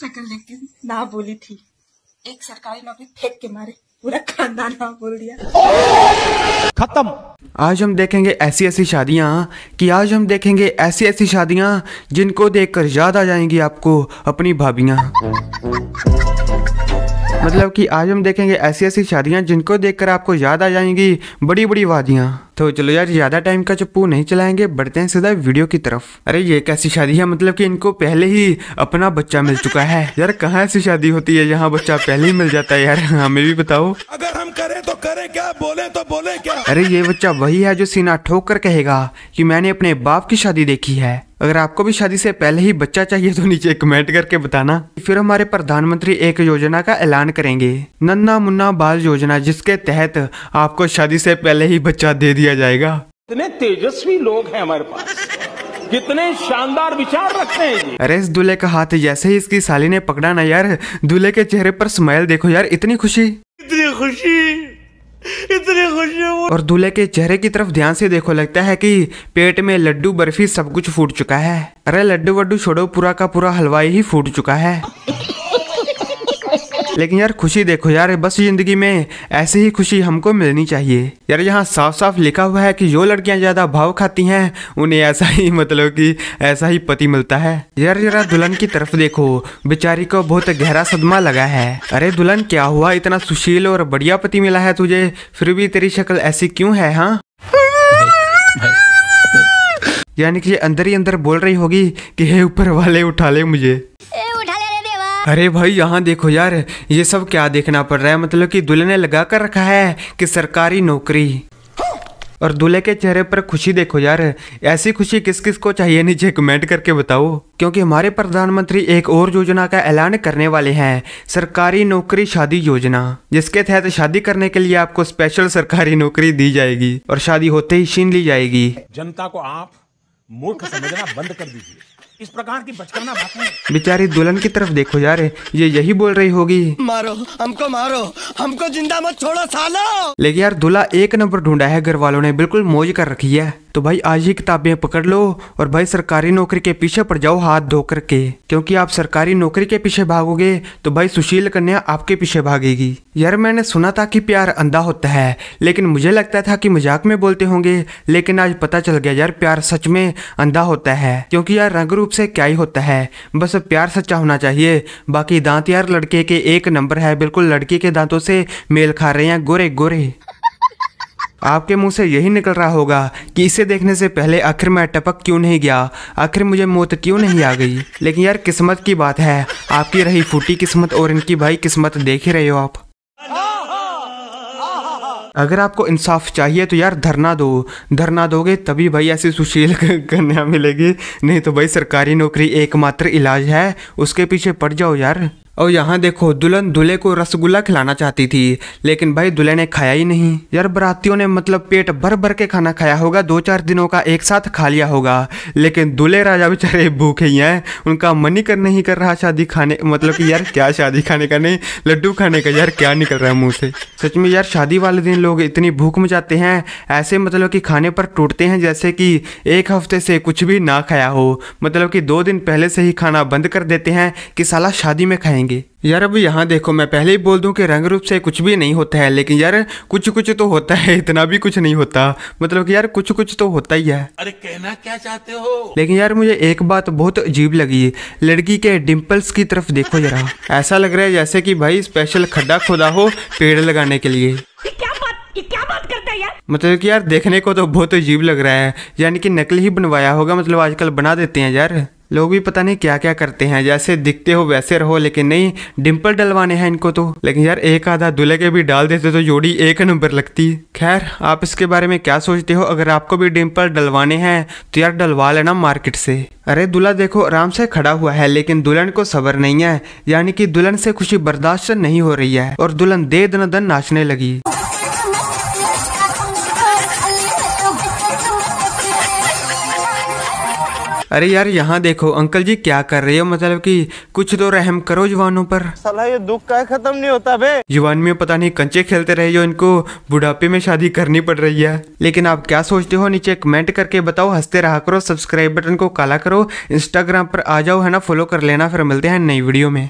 शक्ल देख के ना बोली थी एक सरकारी नौकरी फेंक के मारे पूरा खानदान ना बोल दिया खत्म आज हम देखेंगे ऐसी ऐसी शादियाँ कि आज हम देखेंगे ऐसी ऐसी शादियाँ जिनको देखकर याद आ जाएंगी आपको अपनी भाभियाँ मतलब कि आज हम देखेंगे ऐसी ऐसी शादियाँ जिनको देखकर आपको याद आ जाएंगी बड़ी बड़ी वादियाँ तो चलो यार ज़्यादा टाइम का चप्पू नहीं चलाएंगे बढ़ते हैं सीधा वीडियो की तरफ अरे ये कैसी शादी है मतलब कि इनको पहले ही अपना बच्चा मिल चुका है यार कहाँ ऐसी शादी होती है यहाँ बच्चा पहले ही मिल जाता है यार हाँ, हमें भी बताओ अगर हम करें तो करें क्या बोले तो बोले क्या अरे ये बच्चा वही है जो सीना ठोक कर कहेगा की मैंने अपने बाप की शादी देखी है अगर आपको भी शादी से पहले ही बच्चा चाहिए तो नीचे कमेंट करके बताना फिर हमारे प्रधानमंत्री एक योजना का ऐलान करेंगे नन्ना मुन्ना बाल योजना जिसके तहत आपको शादी से पहले ही बच्चा दे दिया जाएगा इतने तेजस्वी लोग हैं हमारे पास कितने शानदार विचार रखते हैं अरे इस दूल्हे का हाथ जैसे ही इसकी साली ने पकड़ा ना यार दूल्हे के चेहरे पर स्माइल देखो यार इतनी खुशी इतनी खुशी इतने खुश हो और दूल्हे के चेहरे की तरफ ध्यान से देखो लगता है कि पेट में लड्डू बर्फी सब कुछ फूट चुका है अरे लड्डू वड्डू छोड़ो पूरा का पूरा हलवाई ही फूट चुका है लेकिन यार खुशी देखो यार बस जिंदगी में ऐसी ही खुशी हमको मिलनी चाहिए यार यहाँ साफ साफ लिखा हुआ है कि जो लड़कियाँ ज़्यादा भाव खाती हैं उन्हें ऐसा ही मतलब कि ऐसा ही पति मिलता है यार जरा दुल्हन की तरफ देखो बेचारी को बहुत गहरा सदमा लगा है अरे दुल्हन क्या हुआ इतना सुशील और बढ़िया पति मिला है तुझे फिर भी तेरी शक्ल ऐसी क्यों है हाँ यानी कि अंदर ही अंदर बोल रही होगी कि हे ऊपर वाले उठा ले मुझे अरे भाई यहाँ देखो यार ये सब क्या देखना पड़ रहा है मतलब कि दूल्हे ने लगा कर रखा है कि सरकारी नौकरी और दूल्हे के चेहरे पर खुशी देखो यार ऐसी खुशी किस किस को चाहिए नीचे कमेंट करके बताओ क्योंकि हमारे प्रधानमंत्री एक और योजना का ऐलान करने वाले हैं सरकारी नौकरी शादी योजना जिसके तहत शादी करने के लिए आपको स्पेशल सरकारी नौकरी दी जाएगी और शादी होते ही छीन ली जाएगी जनता को आप मूर्ख समझना बंद कर दीजिए इस प्रकार की बचकाना बातें बेचारी दुल्हन की तरफ देखो जा रहे ये यही बोल रही होगी मारो हमको मारो हमको जिंदा मत छोड़ो सालो लेकिन यार दूल्हा एक नंबर ढूंढा है घर वालों ने बिल्कुल मौज कर रखी है तो भाई आज ही किताबें पकड़ लो और भाई सरकारी नौकरी के पीछे पड़ जाओ हाथ धो करके क्योंकि आप सरकारी नौकरी के पीछे भागोगे तो भाई सुशील कन्या आपके पीछे भागेगी यार मैंने सुना था कि प्यार अंधा होता है लेकिन मुझे लगता था कि मजाक में बोलते होंगे लेकिन आज पता चल गया यार प्यार सच में अंधा होता है क्योंकि यार रंग रूप से क्या ही होता है बस प्यार सच्चा होना चाहिए बाकी दांत यार लड़के के एक नंबर है बिल्कुल लड़की के दांतों से मेल खा रहे हैं गोरे गोरे आपके मुंह से यही निकल रहा होगा कि इसे देखने से पहले आखिर मैं टपक क्यों नहीं गया आखिर मुझे मौत क्यों नहीं आ गई लेकिन यार किस्मत की बात है आपकी रही फूटी किस्मत और इनकी भाई किस्मत देख ही रहे हो आप अगर आपको इंसाफ चाहिए तो यार धरना दो धरना दोगे तभी भाई ऐसी सुशील कन्या मिलेगी नहीं तो भाई सरकारी नौकरी एकमात्र इलाज है उसके पीछे पड़ जाओ यार और यहाँ देखो दुल्हन दूल्हे को रसगुल्ला खिलाना चाहती थी लेकिन भाई दूल्हे ने खाया ही नहीं यार बरातियों ने मतलब पेट भर भर के खाना खाया होगा दो चार दिनों का एक साथ खा लिया होगा लेकिन दूल्हे राजा बेचारे भूखे ही हैं उनका मन ही कर नहीं कर रहा शादी खाने मतलब कि यार क्या शादी खाने का नहीं लड्डू खाने का यार क्या निकल रहा है मुँह से सच में यार शादी वाले दिन लोग इतनी भूख में जाते हैं ऐसे मतलब कि खाने पर टूटते हैं जैसे कि एक हफ्ते से कुछ भी ना खाया हो मतलब कि दो दिन पहले से ही खाना बंद कर देते हैं कि साला शादी में खाएंगे जाएंगे यार अब यहाँ देखो मैं पहले ही बोल दूँ कि रंग रूप से कुछ भी नहीं होता है लेकिन यार कुछ कुछ तो होता है इतना भी कुछ नहीं होता मतलब कि यार कुछ कुछ तो होता ही है अरे कहना क्या चाहते हो लेकिन यार मुझे एक बात बहुत अजीब लगी लड़की के डिम्पल्स की तरफ देखो जरा ऐसा लग रहा है जैसे कि भाई स्पेशल खड्डा खोदा हो पेड़ लगाने के लिए मतलब कि यार देखने को तो बहुत अजीब लग रहा है यानी कि नकली ही बनवाया होगा मतलब आजकल बना देते हैं यार लोग भी पता नहीं क्या क्या करते हैं जैसे दिखते हो वैसे रहो लेकिन नहीं डिम्पल डलवाने हैं इनको तो लेकिन यार एक आधा दूल्हे के भी डाल देते तो जोड़ी एक नंबर लगती खैर आप इसके बारे में क्या सोचते हो अगर आपको भी डिम्पल डलवाने हैं तो यार डलवा लेना मार्केट से अरे दूल्हा देखो आराम से खड़ा हुआ है लेकिन दुल्हन को सबर नहीं है यानी कि दुल्हन से खुशी बर्दाश्त नहीं हो रही है और दुल्हन दे दन दन नाचने लगी अरे यार यहाँ देखो अंकल जी क्या कर रहे हो मतलब कि कुछ तो रहम करो जवानों पर सलाह ये दुख का खत्म नहीं होता बे जवान में पता नहीं कंचे खेलते रहे जो इनको बुढ़ापे में शादी करनी पड़ रही है लेकिन आप क्या सोचते हो नीचे कमेंट करके बताओ हंसते रहा करो सब्सक्राइब बटन को काला करो इंस्टाग्राम पर आ जाओ है ना फॉलो कर लेना फिर मिलते हैं नई वीडियो में